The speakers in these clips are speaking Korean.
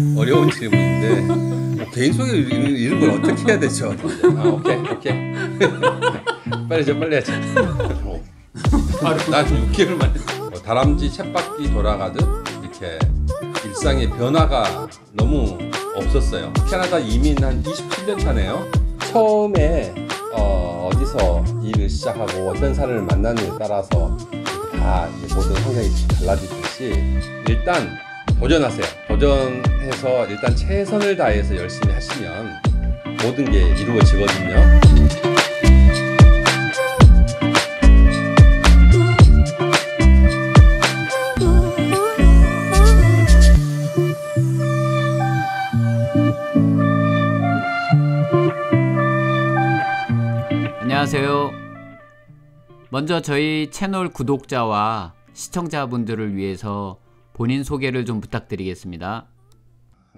음. 어려운 질문인데 뭐 개인 소개 이런, 이런 걸 어떻게 해야 되죠? 아, 오케이 오케이 빨리 좀 빨리 하자. 아, 나한 6개월 만에 뭐 다람쥐 쳇바퀴 돌아가듯 이렇게 일상의 변화가 너무 없었어요. 캐나다 이민 한 27년 차네요. 처음에 어, 어디서 일을 시작하고 어떤 사람을 만나느냐에 따라서 다 모든 환경이 달라지듯이 일단 도전하세요. 도전해서 일단 최선을 다해서 열심히 하시면 모든 게 이루어지거든요. 안녕하세요. 먼저 저희 채널 구독자와 시청자분들을 위해서 본인 소개를 좀 부탁드리겠습니다.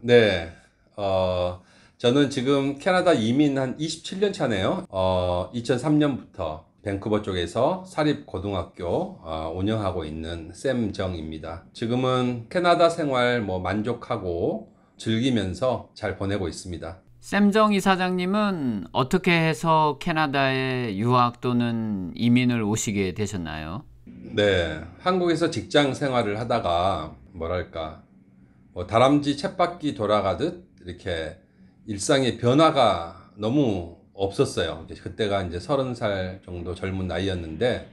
네, 어, 저는 지금 캐나다 이민 한 27년 차네요. 어, 2003년부터 밴쿠버 쪽에서 사립고등학교 어, 운영하고 있는 샘정입니다. 지금은 캐나다 생활 뭐 만족하고 즐기면서 잘 보내고 있습니다. 샘정 이사장님은 어떻게 해서 캐나다에 유학 또는 이민을 오시게 되셨나요? 네, 한국에서 직장 생활을 하다가 뭐랄까 뭐 다람쥐 챗바퀴 돌아가듯 이렇게 일상의 변화가 너무 없었어요. 그때가 이제 서른 살 정도 젊은 나이였는데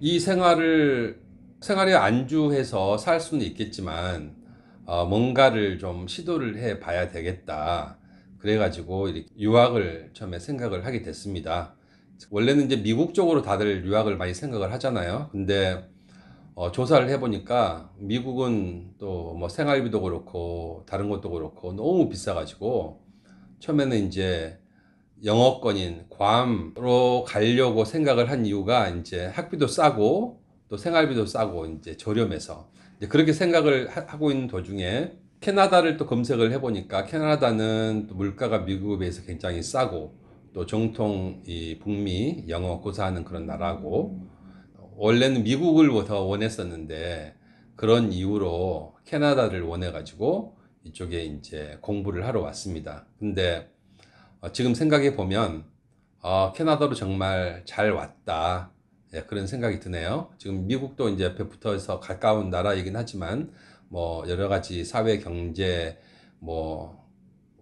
이 생활을 생활에 안주해서 살 수는 있겠지만 어, 뭔가를 좀 시도를 해 봐야 되겠다. 그래가지고 유학을 처음에 생각을 하게 됐습니다. 원래는 이제 미국 쪽으로 다들 유학을 많이 생각을 하잖아요. 근데 어, 조사를 해보니까 미국은 또 뭐 생활비도 그렇고 다른 것도 그렇고 너무 비싸가지고 처음에는 이제 영어권인 괌으로 가려고 생각을 한 이유가 이제 학비도 싸고 또 생활비도 싸고 이제 저렴해서 이제 그렇게 생각을 하, 하고 있는 도중에 캐나다를 또 검색을 해보니까 캐나다는 또 물가가 미국에 비해서 굉장히 싸고 또 정통 이 북미 영어 고사하는 그런 나라고 원래는 미국을 원했었는데 그런 이유로 캐나다를 원해가지고 이쪽에 이제 공부를 하러 왔습니다. 근데 어, 지금 생각해 보면 어, 캐나다로 정말 잘 왔다. 예, 그런 생각이 드네요. 지금 미국도 이제 옆에 붙어서 가까운 나라이긴 하지만 뭐 여러 가지 사회 경제 뭐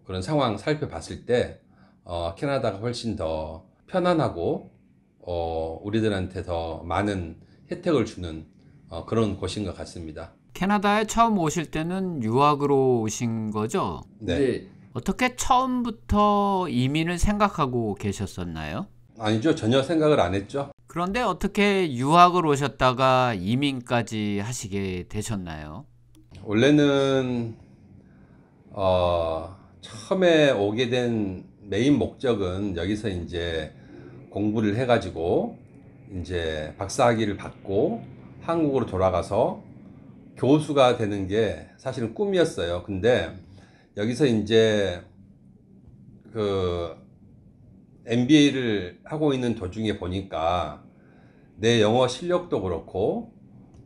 그런 상황 살펴봤을 때 어, 캐나다가 훨씬 더 편안하고 어, 우리들한테 더 많은 혜택을 주는 어, 그런 곳인 것 같습니다. 캐나다에 처음 오실 때는 유학으로 오신 거죠? 네. 네. 어떻게 처음부터 이민을 생각하고 계셨었나요? 아니죠. 전혀 생각을 안 했죠. 그런데 어떻게 유학을 오셨다가 이민까지 하시게 되셨나요? 원래는 어, 처음에 오게 된 메인 목적은 여기서 이제 공부를 해가지고 이제 박사학위를 받고 한국으로 돌아가서 교수가 되는 게 사실은 꿈이었어요. 근데 여기서 이제 그 MBA를 하고 있는 도중에 보니까 내 영어 실력도 그렇고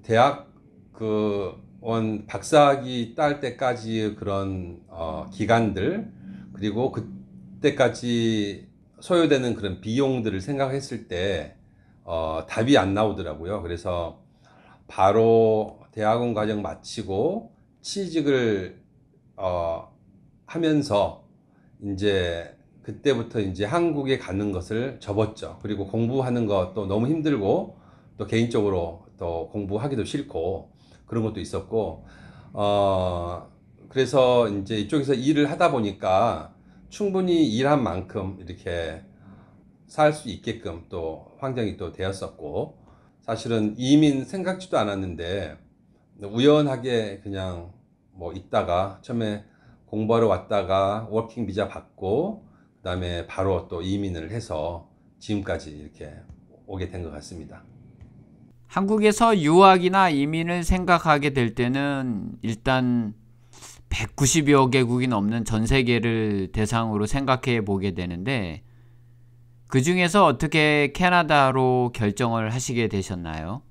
대학 그 원 박사학위 딸 때까지 의 그런 어 기간들 그리고 그때까지 소요되는 그런 비용들을 생각했을 때 어, 답이 안 나오더라고요. 그래서 바로 대학원 과정 마치고 취직을 어, 하면서 이제 그때부터 이제 한국에 가는 것을 접었죠. 그리고 공부하는 것도 너무 힘들고 또 개인적으로 또 공부하기도 싫고 그런 것도 있었고 어 그래서 이제 이쪽에서 일을 하다 보니까 충분히 일한 만큼 이렇게 살 수 있게끔 또 환경이 또 되었었고 사실은 이민 생각지도 않았는데 우연하게 그냥 뭐 있다가 처음에 공부하러 왔다가 워킹 비자 받고 그 다음에 바로 또 이민을 해서 지금까지 이렇게 오게 된 것 같습니다. 한국에서 유학이나 이민을 생각하게 될 때는 일단 190여 개국이 넘는 전 세계를 대상으로 생각해 보게 되는데 그 중에서 어떻게 캐나다로 결정을 하시게 되셨나요?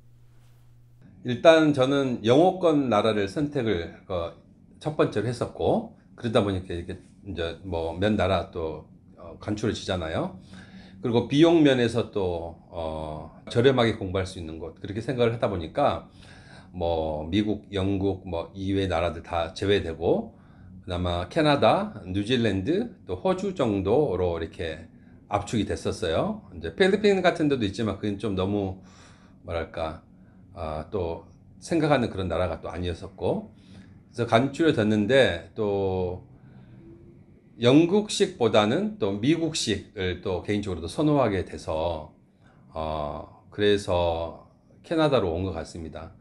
일단 저는 영어권 나라를 선택을 어, 첫 번째로 했었고 그러다 보니까 이렇게 이제 뭐 몇 나라 또 어, 간추려지잖아요. 그리고 비용 면에서 또 어, 저렴하게 공부할 수 있는 곳 그렇게 생각을 하다 보니까 뭐 미국, 영국, 뭐 이외 나라들 다 제외되고 그나마 캐나다, 뉴질랜드, 또 호주 정도로 이렇게 압축이 됐었어요. 이제 필리핀 같은 데도 있지만 그건 좀 너무 뭐랄까 아, 또 생각하는 그런 나라가 또 아니었었고 그래서 간추려졌는데 또 영국식보다는 또 미국식을 또 개인적으로도 선호하게 돼서 어, 그래서 캐나다로 온 것 같습니다.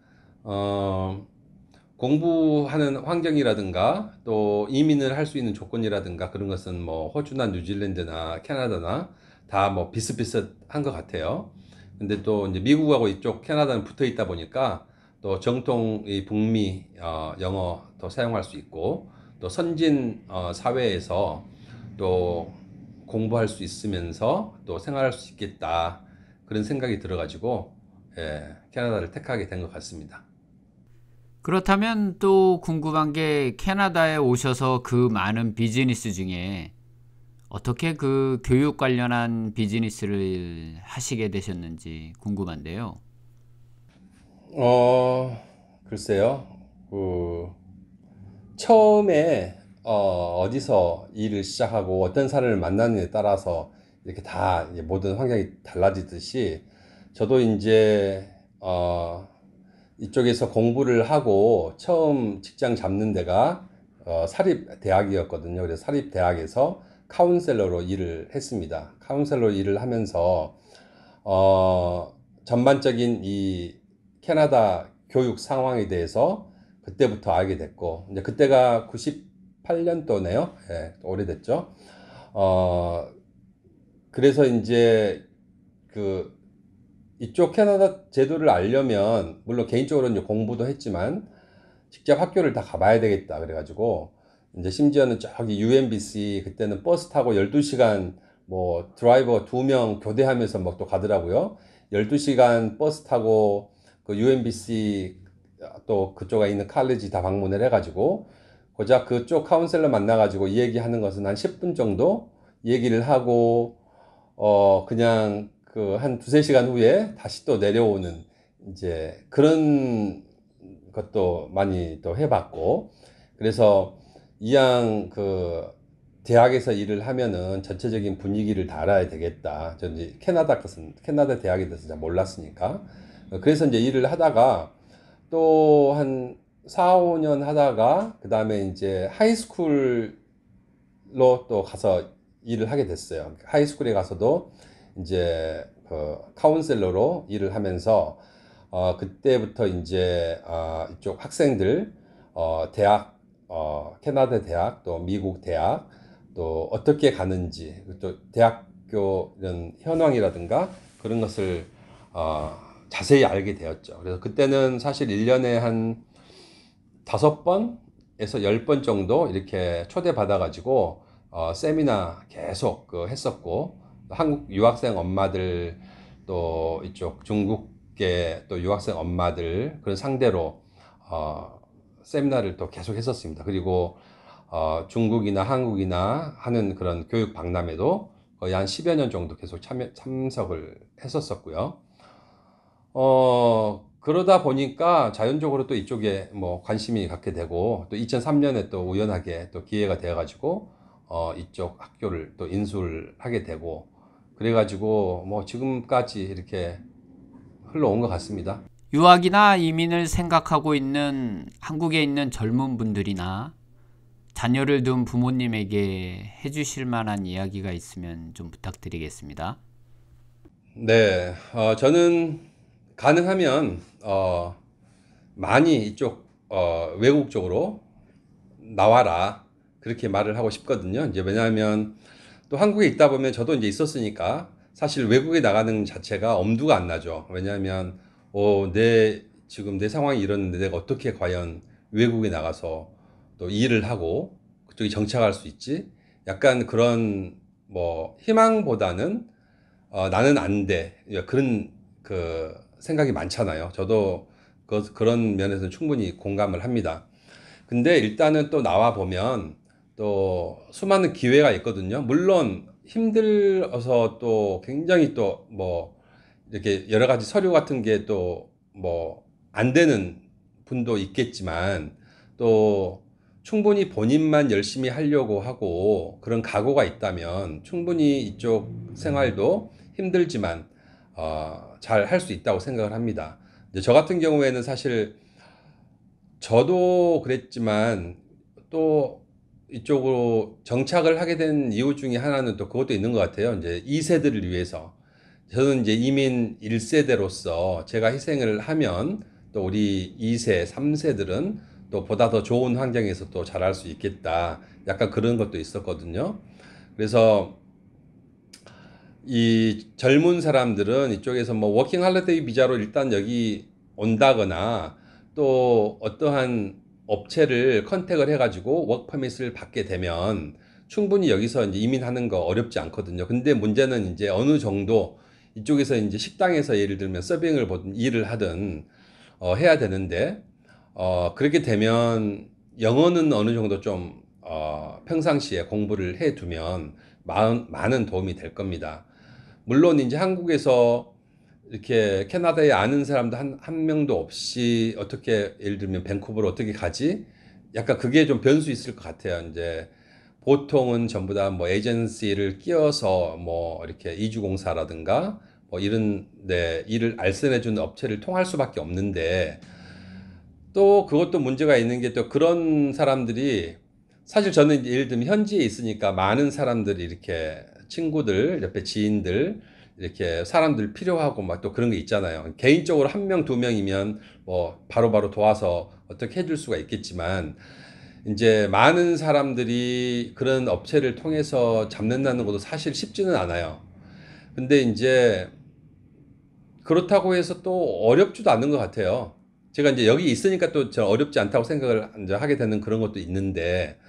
어, 공부하는 환경이라든가 또 이민을 할 수 있는 조건이라든가 그런 것은 뭐 호주나 뉴질랜드나 캐나다나 다 뭐 비슷비슷한 것 같아요. 근데 또 이제 미국하고 이쪽 캐나다는 붙어 있다 보니까 또 정통 이 북미 어, 영어 도 사용할 수 있고 또 선진 어, 사회에서 또 공부할 수 있으면서 또 생활할 수 있겠다 그런 생각이 들어가지고 예, 캐나다를 택하게 된 것 같습니다. 그렇다면 또 궁금한 게 캐나다에 오셔서 그 많은 비즈니스 중에 어떻게 그 교육 관련한 비즈니스를 하시게 되셨는지 궁금한데요. 어, 글쎄요. 그 처음에 어, 디서 일을 시작하고 어떤 사람을 만나느냐에 따라서 이렇게 다 모든 환경이 달라지듯이 저도 이제 어, 이쪽에서 공부를 하고 처음 직장 잡는 데가 어, 사립대학이었거든요. 그래서 사립대학에서 카운셀러로 일을 했습니다. 카운셀러 일을 하면서 어, 전반적인 이 캐나다 교육 상황에 대해서 그때부터 알게 됐고 이제 그때가 98년도네요. 예, 오래됐죠. 어, 그래서 이제 그 이쪽 캐나다 제도를 알려면 물론 개인적으로는 공부도 했지만 직접 학교를 다 가봐야 되겠다 그래가지고 이제 심지어는 저기 UMBC 그때는 버스 타고 12시간 뭐 드라이버 두 명 교대하면서 막 또 가더라고요. 12시간 버스 타고 그 UMBC 또 그쪽에 있는 칼리지 다 방문을 해가지고 고작 그쪽 카운셀러 만나가지고 이 얘기하는 것은 한 10분 정도 얘기를 하고 어 그냥 그한 두세 시간 후에 다시 또 내려오는 이제 그런 것도 많이 또 해봤고 그래서 이왕 그 대학에서 일을 하면은 전체적인 분위기를 다 알아야 되겠다. 전 이제 캐나다 것은 캐나다 대학에 대해서 잘 몰랐으니까 그래서 이제 일을 하다가 또 한 4, 5년 하다가 그 다음에 이제 하이스쿨로 또 가서 일을 하게 됐어요. 하이스쿨에 가서도 이제 그 카운셀러로 일을 하면서 어, 그때부터 이제 어, 이쪽 학생들 어, 대학 어, 캐나다 대학 또 미국 대학 또 어떻게 가는지 또 대학교 이런 현황이라든가 그런 것을 어, 자세히 알게 되었죠. 그래서 그때는 사실 1년에 한 다섯 번에서 열 번 정도 이렇게 초대받아가지고 어, 세미나 계속 그 했었고 한국 유학생 엄마들 또 이쪽 중국계 또 유학생 엄마들 그런 상대로 어, 세미나를 또 계속 했었습니다. 그리고 어, 중국이나 한국이나 하는 그런 교육 박람회도 거의 한 10여 년 정도 계속 참여, 참석을 했었었고요. 어, 그러다 보니까 자연적으로 또 이쪽에 뭐 관심이 갖게 되고 또 2003년에 또 우연하게 또 기회가 되어가지고 어, 이쪽 학교를 또 인수를 하게 되고 그래가지고 뭐 지금까지 이렇게 흘러온 것 같습니다. 유학이나 이민을 생각하고 있는 한국에 있는 젊은 분들이나 자녀를 둔 부모님에게 해주실 만한 이야기가 있으면 좀 부탁드리겠습니다. 네, 어, 저는 가능하면 어, 많이 이쪽 어, 외국 쪽으로 나와라 그렇게 말을 하고 싶거든요. 이제 왜냐하면 또 한국에 있다 보면 저도 이제 있었으니까 사실 외국에 나가는 자체가 엄두가 안 나죠. 왜냐하면 어, 내 지금 내 상황이 이러는데 내가 어떻게 과연 외국에 나가서 또 일을 하고 그쪽이 정착할 수 있지? 약간 그런 뭐 희망보다는 어, 나는 안 돼. 그런 그 생각이 많잖아요. 저도 그, 그런 면에서는 충분히 공감을 합니다. 근데 일단은 또 나와 보면 또 수많은 기회가 있거든요. 물론 힘들어서 또 굉장히 또 뭐 이렇게 여러 가지 서류 같은 게 또 뭐 안 되는 분도 있겠지만 또 충분히 본인만 열심히 하려고 하고 그런 각오가 있다면 충분히 이쪽 생활도 힘들지만 어, 잘 할 수 있다고 생각을 합니다. 이제 저 같은 경우에는 사실 저도 그랬지만 또 이쪽으로 정착을 하게 된 이유 중에 하나는 또 그것도 있는 것 같아요. 이제 2세들을 위해서. 저는 이제 이민 1세대로서 제가 희생을 하면 또 우리 2세, 3세들은 또 보다 더 좋은 환경에서 또 자랄 수 있겠다. 약간 그런 것도 있었거든요. 그래서 이 젊은 사람들은 이쪽에서 뭐 워킹 할리데이 비자로 일단 여기 온다거나 또 어떠한 업체를 컨택을 해가지고 워크퍼밋을 받게 되면 충분히 여기서 이제 이민하는 거 어렵지 않거든요. 근데 문제는 이제 어느 정도 이쪽에서 이제 식당에서 예를 들면 서빙을 보든 일을 하든 어, 해야 되는데 어, 그렇게 되면 영어는 어느 정도 좀 어, 평상시에 공부를 해두면 많은 도움이 될 겁니다. 물론 이제 한국에서 이렇게 캐나다에 아는 사람도 한, 한 명도 없이 어떻게 예를 들면 밴쿠버로 어떻게 가지? 약간 그게 좀 변수 있을 것 같아요. 이제 보통은 전부 다 뭐 에이전시를 끼어서뭐 이렇게 이주공사라든가 뭐 이런 데 일을 알선해 주는 업체를 통할 수밖에 없는데 또 그것도 문제가 있는 게 또 그런 사람들이 사실 저는 예를 들면 현지에 있으니까 많은 사람들이 이렇게 친구들 옆에 지인들 이렇게 사람들 필요하고 막 또 그런 게 있잖아요. 개인적으로 한 명, 두 명이면 뭐 바로바로 바로 도와서 어떻게 해 줄 수가 있겠지만 이제 많은 사람들이 그런 업체를 통해서 잡는다는 것도 사실 쉽지는 않아요. 근데 이제 그렇다고 해서 또 어렵지도 않은 것 같아요. 제가 이제 여기 있으니까 또 어렵지 않다고 생각을 이제 하게 되는 그런 것도 있는데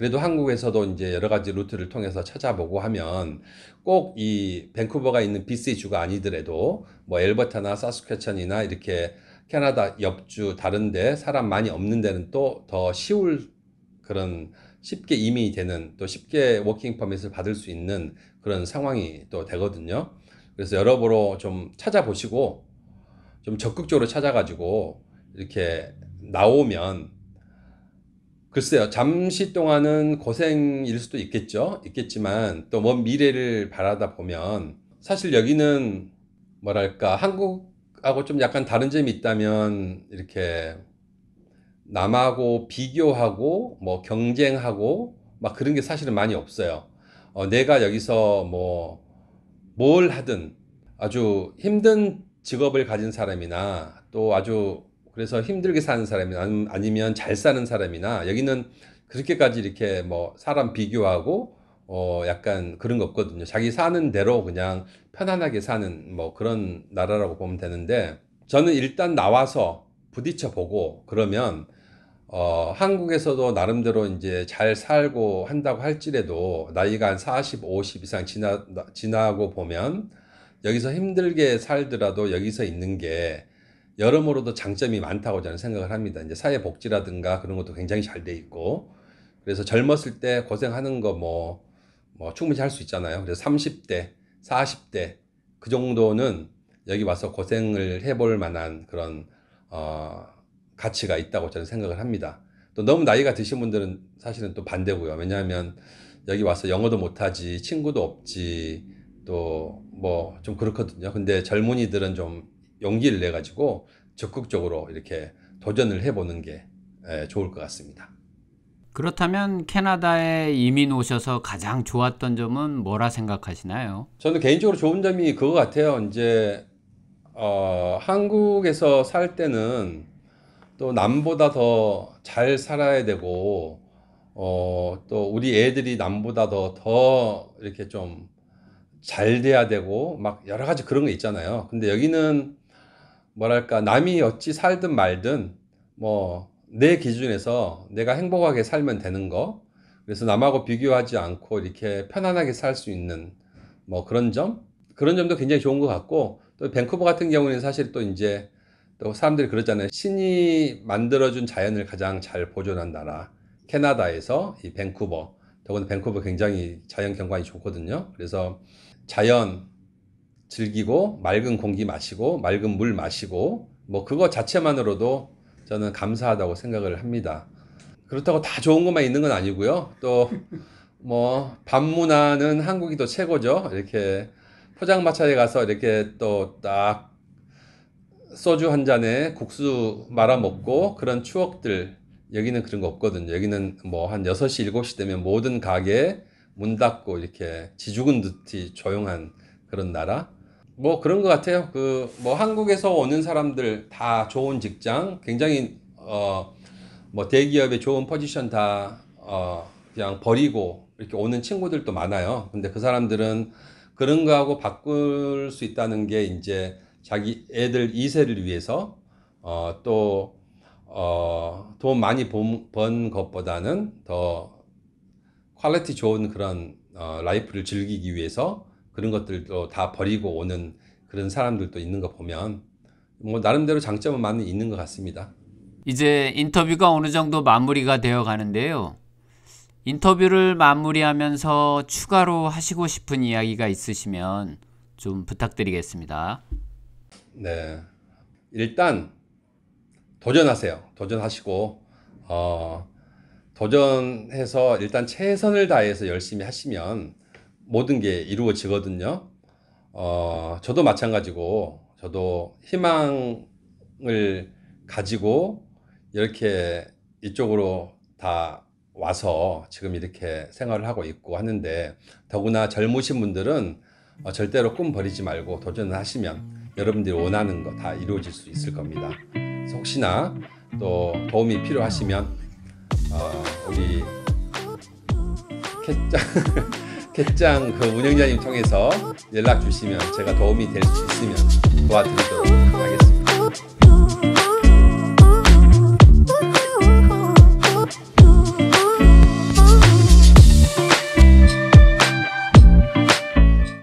그래도 한국에서도 이제 여러 가지 루트를 통해서 찾아보고 하면 꼭 이 밴쿠버가 있는 BC 주가 아니더라도 뭐 엘버타나 사스케천이나 이렇게 캐나다 옆주 다른데 사람 많이 없는 데는 또 더 쉬울 그런 쉽게 이미 되는 또 쉽게 워킹 퍼밋을 받을 수 있는 그런 상황이 또 되거든요. 그래서 여러모로 좀 찾아보시고 좀 적극적으로 찾아가지고 이렇게 나오면 글쎄요, 잠시 동안은 고생일 수도 있겠죠. 있겠지만, 또 먼 미래를 바라다 보면, 사실 여기는, 뭐랄까, 한국하고 좀 약간 다른 점이 있다면, 이렇게, 남하고 비교하고, 뭐 경쟁하고, 막 그런 게 사실은 많이 없어요. 어, 내가 여기서 뭐, 뭘 하든 아주 힘든 직업을 가진 사람이나 또 아주 그래서 힘들게 사는 사람이 아니면 잘 사는 사람이나 여기는 그렇게까지 이렇게 뭐 사람 비교하고 어 약간 그런 거 없거든요. 자기 사는 대로 그냥 편안하게 사는 뭐 그런 나라라고 보면 되는데 저는 일단 나와서 부딪혀 보고 그러면 어 한국에서도 나름대로 이제 잘 살고 한다고 할지라도 나이가 한 40, 50 이상 지나 지나고 보면 여기서 힘들게 살더라도 여기서 있는 게 여러모로도 장점이 많다고 저는 생각을 합니다. 이제 사회복지라든가 그런 것도 굉장히 잘 돼 있고 그래서 젊었을 때 고생하는 거뭐뭐 뭐 충분히 할 수 있잖아요. 그래서 30대, 40대 그 정도는 여기 와서 고생을 해볼 만한 그런 어, 가치가 있다고 저는 생각을 합니다. 또 너무 나이가 드신 분들은 사실은 또 반대고요. 왜냐하면 여기 와서 영어도 못하지, 친구도 없지, 또 뭐 좀 그렇거든요. 근데 젊은이들은 좀 용기를 내 가지고 적극적으로 이렇게 도전을 해보는 게 좋을 것 같습니다. 그렇다면 캐나다에 이민 오셔서 가장 좋았던 점은 뭐라 생각하시나요? 저는 개인적으로 좋은 점이 그거 같아요. 이제 어, 한국에서 살 때는 또 남보다 더 잘 살아야 되고 어, 또 우리 애들이 남보다 더, 더 이렇게 좀 잘 돼야 되고 막 여러 가지 그런 거 있잖아요. 근데 여기는 뭐랄까 남이 어찌 살든 말든 뭐 내 기준에서 내가 행복하게 살면 되는 거 그래서 남하고 비교하지 않고 이렇게 편안하게 살 수 있는 뭐 그런 점 그런 점도 굉장히 좋은 것 같고 또 밴쿠버 같은 경우는 사실 또 이제 또 사람들이 그러잖아요 신이 만들어준 자연을 가장 잘 보존한 나라 캐나다에서 이 밴쿠버 더군다나 밴쿠버 굉장히 자연 경관이 좋거든요 그래서 자연 즐기고 맑은 공기 마시고 맑은 물 마시고 뭐 그거 자체만으로도 저는 감사하다고 생각을 합니다. 그렇다고 다 좋은 것만 있는 건 아니고요. 또 뭐 밤문화는 한국이 더 최고죠. 이렇게 포장마차에 가서 이렇게 또 딱 소주 한 잔에 국수 말아 먹고 그런 추억들 여기는 그런 거 없거든요. 여기는 뭐 한 6시, 7시 되면 모든 가게 문 닫고 이렇게 지죽은 듯이 조용한 그런 나라. 뭐 그런 것 같아요. 그 뭐 한국에서 오는 사람들 다 좋은 직장, 굉장히 어 뭐 대기업의 좋은 포지션 다 어 그냥 버리고 이렇게 오는 친구들도 많아요. 근데 그 사람들은 그런 거하고 바꿀 수 있다는 게 이제 자기 애들 2세를 위해서 어 또 어 돈 많이 번, 번 것보다는 더 퀄리티 좋은 그런 어 라이프를 즐기기 위해서 그런 것들도 다 버리고 오는 그런 사람들도 있는 거 보면 뭐 나름대로 장점은 많이 있는 것 같습니다. 이제 인터뷰가 어느 정도 마무리가 되어 가는데요. 인터뷰를 마무리하면서 추가로 하시고 싶은 이야기가 있으시면 좀 부탁드리겠습니다. 네. 일단 도전하세요. 도전하시고 어, 도전해서 일단 최선을 다해서 열심히 하시면 모든 게 이루어지거든요. 어, 저도 마찬가지고, 저도 희망을 가지고 이렇게 이쪽으로 다 와서 지금 이렇게 생활을 하고 있고 하는데, 더구나 젊으신 분들은 어, 절대로 꿈 버리지 말고 도전을 하시면 여러분들이 원하는 거 다 이루어질 수 있을 겁니다. 혹시나 또 도움이 필요하시면 어, 우리 캐 객장 그 운영자님 통해서 연락 주시면 제가 도움이 될 수 있으면 도와드리도록 하겠습니다.